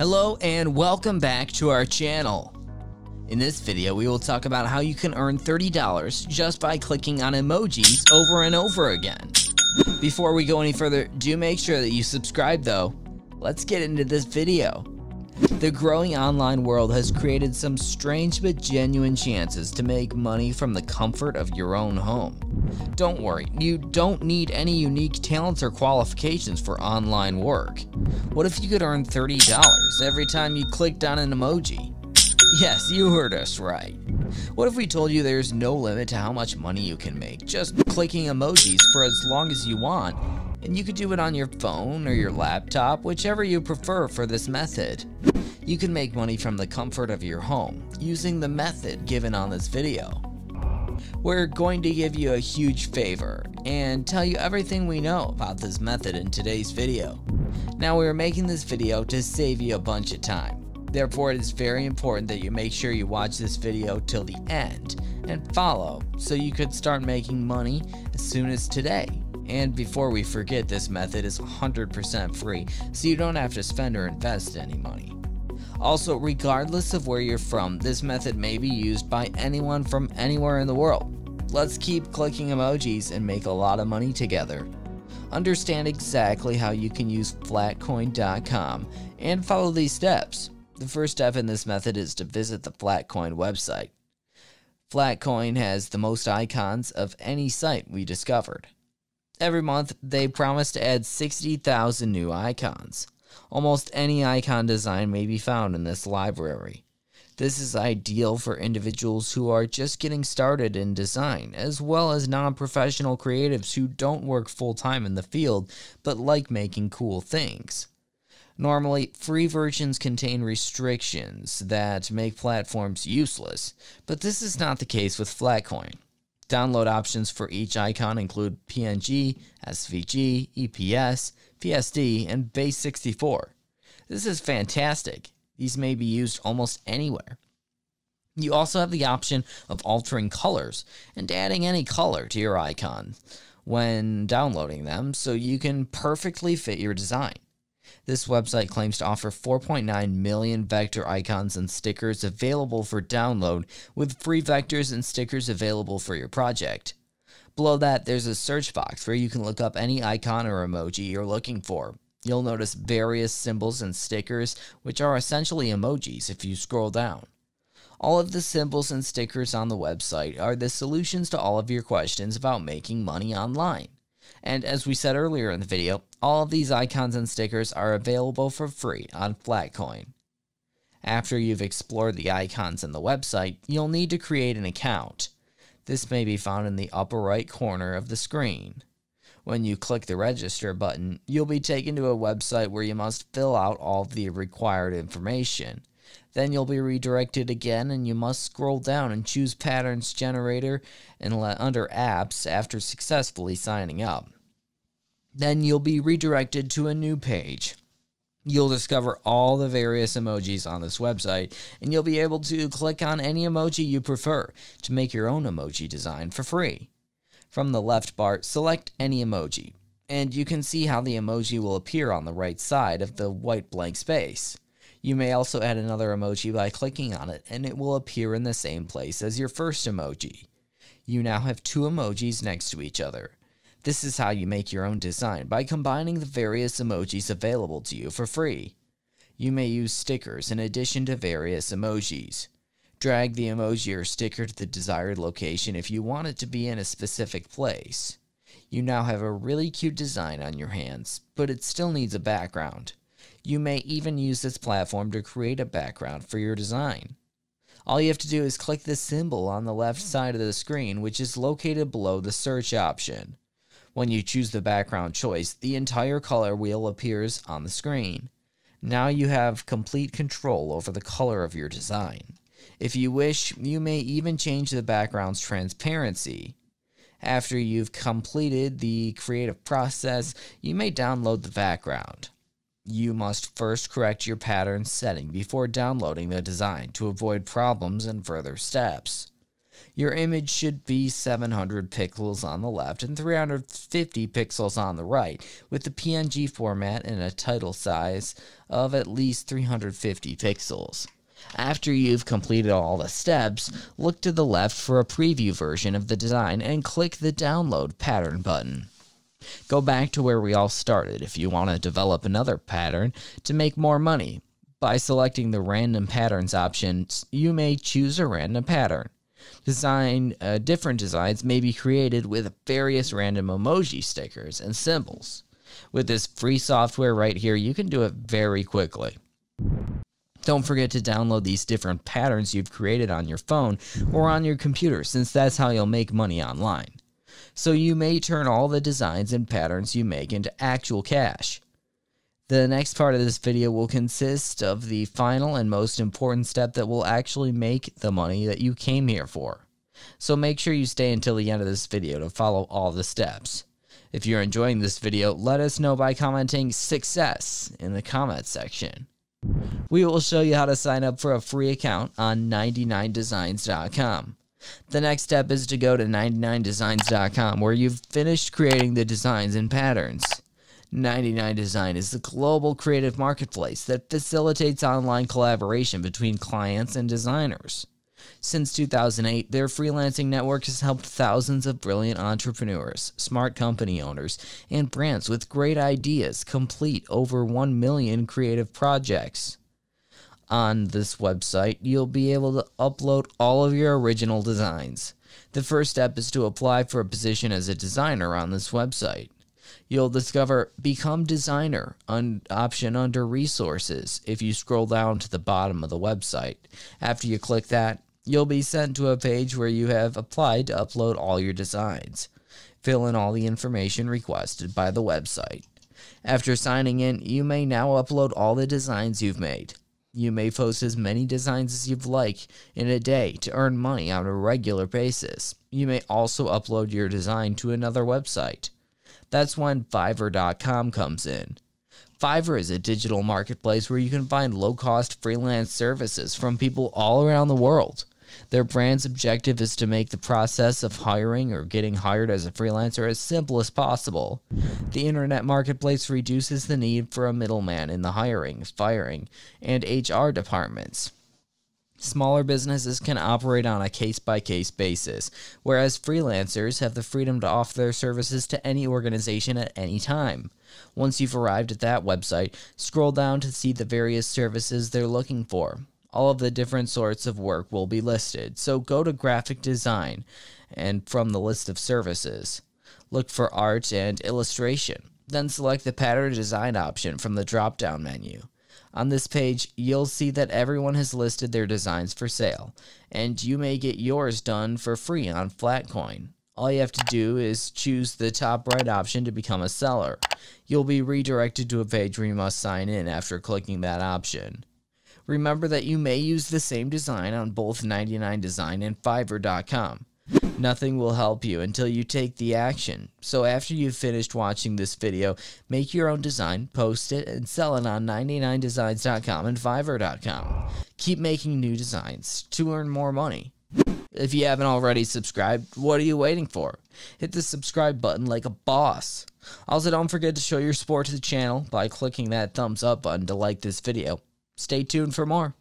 Hello and welcome back to our channel. In this video, we will talk about how you can earn $30 just by clicking on emojis over and over again. Before we go any further, do make sure that you subscribe though. Let's get into this video. The growing online world has created some strange but genuine chances to make money from the comfort of your own home. Don't worry, you don't need any unique talents or qualifications for online work. What if you could earn $30 every time you clicked on an emoji? Yes, you heard us right. What if we told you there's no limit to how much money you can make just clicking emojis for as long as you want and you could do it on your phone or your laptop, whichever you prefer for this method. You can make money from the comfort of your home using the method given on this video. We're going to give you a huge favor and tell you everything we know about this method in today's video. Now we are making this video to save you a bunch of time. Therefore it is very important that you make sure you watch this video till the end and follow so you could start making money as soon as today. And before we forget, this method is 100% free, so you don't have to spend or invest any money. Also, regardless of where you're from, this method may be used by anyone from anywhere in the world. Let's keep clicking emojis and make a lot of money together. Understand exactly how you can use flatcoin.com and follow these steps. The first step in this method is to visit the Flatcoin website. Flatcoin has the most icons of any site we discovered. Every month, they promise to add 60,000 new icons. Almost any icon design may be found in this library. This is ideal for individuals who are just getting started in design, as well as non professional creatives who don't work full time in the field but like making cool things. Normally, free versions contain restrictions that make platforms useless, but this is not the case with Flatcoin. Download options for each icon include PNG, SVG, EPS, PSD, and Base64. This is fantastic. These may be used almost anywhere. You also have the option of altering colors and adding any color to your icon when downloading them so you can perfectly fit your design. This website claims to offer 4.9 million vector icons and stickers available for download, with free vectors and stickers available for your project. Below that, there's a search box where you can look up any icon or emoji you're looking for. You'll notice various symbols and stickers, which are essentially emojis if you scroll down. All of the symbols and stickers on the website are the solutions to all of your questions about making money online. And as we said earlier in the video, all of these icons and stickers are available for free on Flatcoin. After you've explored the icons in the website, you'll need to create an account. This may be found in the upper right corner of the screen. When you click the register button, you'll be taken to a website where you must fill out all the required information. Then you'll be redirected again and you must scroll down and choose Patterns Generator and under Apps after successfully signing up. Then you'll be redirected to a new page. You'll discover all the various emojis on this website, and you'll be able to click on any emoji you prefer to make your own emoji design for free. From the left bar, select any emoji, and you can see how the emoji will appear on the right side of the white blank space. You may also add another emoji by clicking on it, and it will appear in the same place as your first emoji. You now have two emojis next to each other. This is how you make your own design, by combining the various emojis available to you for free. You may use stickers in addition to various emojis. Drag the emoji or sticker to the desired location if you want it to be in a specific place. You now have a really cute design on your hands, but it still needs a background. You may even use this platform to create a background for your design. All you have to do is click the symbol on the left side of the screen, which is located below the search option. When you choose the background choice, the entire color wheel appears on the screen. Now you have complete control over the color of your design. If you wish, you may even change the background's transparency. After you've completed the creative process, you may download the background. You must first correct your pattern setting before downloading the design to avoid problems and further steps. Your image should be 700 pixels on the left and 350 pixels on the right with the PNG format and a title size of at least 350 pixels. After you've completed all the steps, look to the left for a preview version of the design and click the download pattern button. Go back to where we all started if you want to develop another pattern to make more money. By selecting the random patterns option, you may choose a random pattern. Design uh, different designs may be created with various random emoji stickers and symbols. With this free software right here, you can do it very quickly. Don't forget to download these different patterns you've created on your phone or on your computer, since that's how you'll make money online so you may turn all the designs and patterns you make into actual cash. The next part of this video will consist of the final and most important step that will actually make the money that you came here for. So make sure you stay until the end of this video to follow all the steps. If you're enjoying this video, let us know by commenting success in the comment section. We will show you how to sign up for a free account on 99designs.com. The next step is to go to 99designs.com where you've finished creating the designs and patterns. 99design is the global creative marketplace that facilitates online collaboration between clients and designers. Since 2008, their freelancing network has helped thousands of brilliant entrepreneurs, smart company owners, and brands with great ideas complete over 1 million creative projects. On this website, you'll be able to upload all of your original designs. The first step is to apply for a position as a designer on this website. You'll discover Become Designer an option under Resources if you scroll down to the bottom of the website. After you click that, you'll be sent to a page where you have applied to upload all your designs. Fill in all the information requested by the website. After signing in, you may now upload all the designs you've made. You may post as many designs as you'd like in a day to earn money on a regular basis. You may also upload your design to another website. That's when Fiverr.com comes in. Fiverr is a digital marketplace where you can find low cost freelance services from people all around the world. Their brand's objective is to make the process of hiring or getting hired as a freelancer as simple as possible. The internet marketplace reduces the need for a middleman in the hiring, firing, and HR departments. Smaller businesses can operate on a case by case basis, whereas freelancers have the freedom to offer their services to any organization at any time. Once you've arrived at that website, scroll down to see the various services they're looking for. All of the different sorts of work will be listed, so go to graphic design and from the list of services. Look for art and illustration, then select the pattern design option from the drop down menu. On this page, you'll see that everyone has listed their designs for sale, and you may get yours done for free on Flatcoin. All you have to do is choose the top right option to become a seller. You'll be redirected to a page where you must sign in after clicking that option. Remember that you may use the same design on both 99design and Fiverr.com. Nothing will help you until you take the action. So after you've finished watching this video, make your own design, post it, and sell it on 99designs.com and Fiverr.com. Keep making new designs to earn more money. If you haven't already subscribed, what are you waiting for? Hit the subscribe button like a boss. Also, don't forget to show your support to the channel by clicking that thumbs up button to like this video stay tuned for more.